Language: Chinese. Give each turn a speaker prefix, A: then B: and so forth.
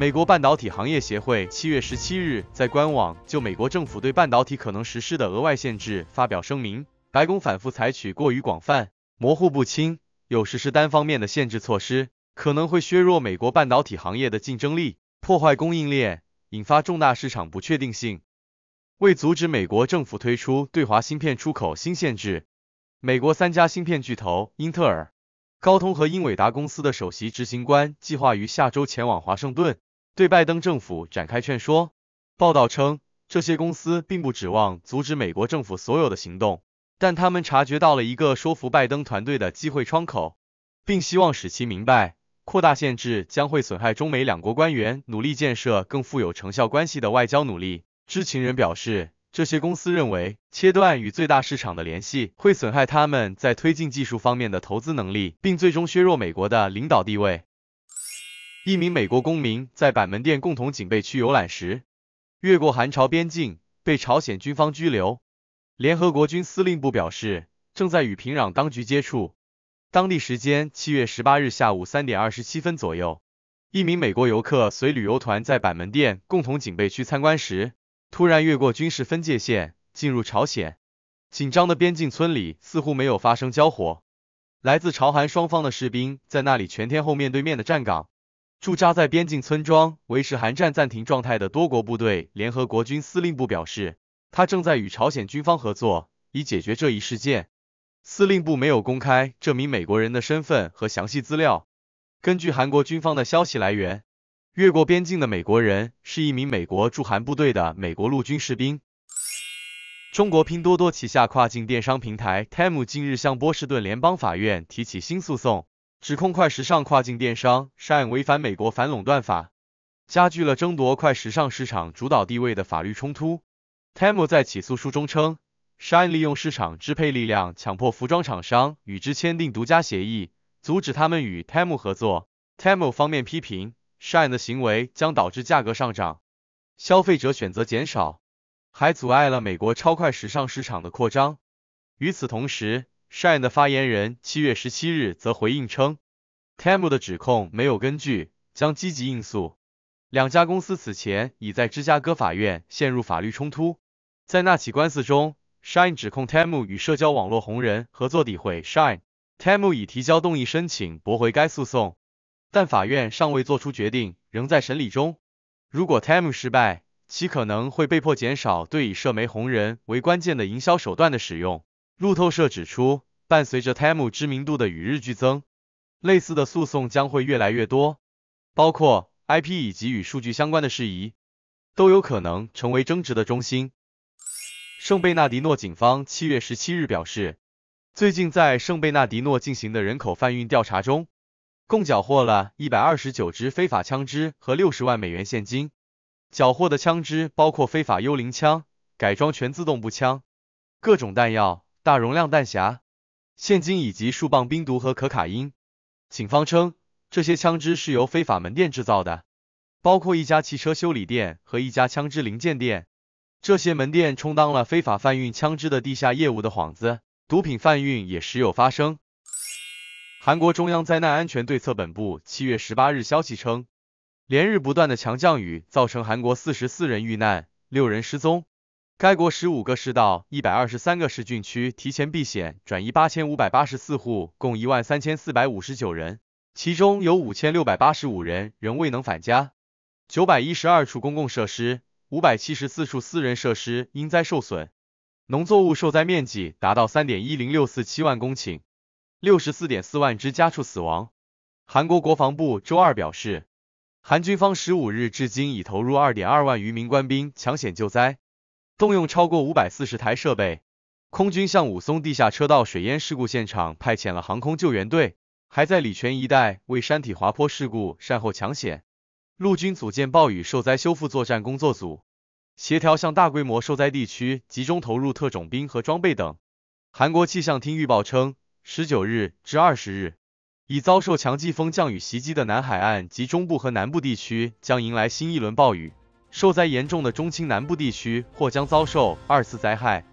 A: 美国半导体行业协会七月十七日在官网就美国政府对半导体可能实施的额外限制发表声明，白宫反复采取过于广泛、模糊不清，有时是单方面的限制措施，可能会削弱美国半导体行业的竞争力，破坏供应链，引发重大市场不确定性。为阻止美国政府推出对华芯片出口新限制，美国三家芯片巨头英特尔、高通和英伟达公司的首席执行官计划于下周前往华盛顿。对拜登政府展开劝说。报道称，这些公司并不指望阻止美国政府所有的行动，但他们察觉到了一个说服拜登团队的机会窗口，并希望使其明白，扩大限制将会损害中美两国官员努力建设更富有成效关系的外交努力。知情人表示，这些公司认为，切断与最大市场的联系会损害他们在推进技术方面的投资能力，并最终削弱美国的领导地位。一名美国公民在板门店共同警备区游览时，越过韩朝边境被朝鲜军方拘留。联合国军司令部表示，正在与平壤当局接触。当地时间七月十八日下午三点二十七分左右，一名美国游客随旅游团在板门店共同警备区参观时，突然越过军事分界线进入朝鲜。紧张的边境村里似乎没有发生交火，来自朝韩双方的士兵在那里全天候面对面的站岗。驻扎在边境村庄、维持韩战暂停状态的多国部队联合国军司令部表示，他正在与朝鲜军方合作，以解决这一事件。司令部没有公开这名美国人的身份和详细资料。根据韩国军方的消息来源，越过边境的美国人是一名美国驻韩部队的美国陆军士兵。中国拼多多旗下跨境电商平台 Temu 近日向波士顿联邦法院提起新诉讼。指控快时尚跨境电商 Shine 违反美国反垄断法，加剧了争夺快时尚市场主导地位的法律冲突。Temu 在起诉书中称，Shine 利用市场支配力量，强迫服装厂商与之签订独家协议，阻止他们与 Temu 合作。Temu 方面批评，Shine 的行为将导致价格上涨、消费者选择减少，还阻碍了美国超快时尚市场的扩张。与此同时，Shine 的发言人七月十七日则回应称，Temu 的指控没有根据，将积极应诉。两家公司此前已在芝加哥法院陷入法律冲突，在那起官司中，Shine 指控 Temu 与社交网络红人合作诋毁 Shine。Temu 已提交动议申请驳回该诉讼，但法院尚未作出决定，仍在审理中。如果 Temu 失败，其可能会被迫减少对以社媒红人为关键的营销手段的使用。路透社指出，伴随着 Temu 知名度的与日俱增，类似的诉讼将会越来越多，包括 IP 以及与数据相关的事宜，都有可能成为争执的中心。圣贝纳迪诺警方七月十七日表示，最近在圣贝纳迪诺进行的人口贩运调查中，共缴获了一百二十九支非法枪支和六十万美元现金。缴获的枪支包括非法幽灵枪、改装全自动步枪、各种弹药。大容量弹匣、现金以及数磅冰毒和可卡因。警方称，这些枪支是由非法门店制造的，包括一家汽车修理店和一家枪支零件店。这些门店充当了非法贩运枪支的地下业务的幌子。毒品贩运也时有发生。韩国中央灾难安全对策本部七月十八日消息称，连日不断的强降雨造成韩国四十四人遇难，六人失踪。该国十五个市道、一百二十三个市郡区提前避险转移八千五百八十四户，共一万三千四百五十九人，其中有五千六百八十五人仍未能返家。九百一十二处公共设施、五百七十四处私人设施因灾受损，农作物受灾面积达到三点一零六四七万公顷，六十四点四万只家畜死亡。韩国国防部周二表示，韩军方十五日至今已投入二点二万余名官兵抢险救灾。动用超过五百四十台设备，空军向武松地下车道水淹事故现场派遣了航空救援队，还在礼泉一带为山体滑坡事故善后抢险。陆军组建暴雨受灾修复作战工作组，协调向大规模受灾地区集中投入特种兵和装备等。韩国气象厅预报称，十九日至二十日，已遭受强季风降雨袭击的南海岸及中部和南部地区将迎来新一轮暴雨。受灾严重的中、青南部地区或将遭受二次灾害。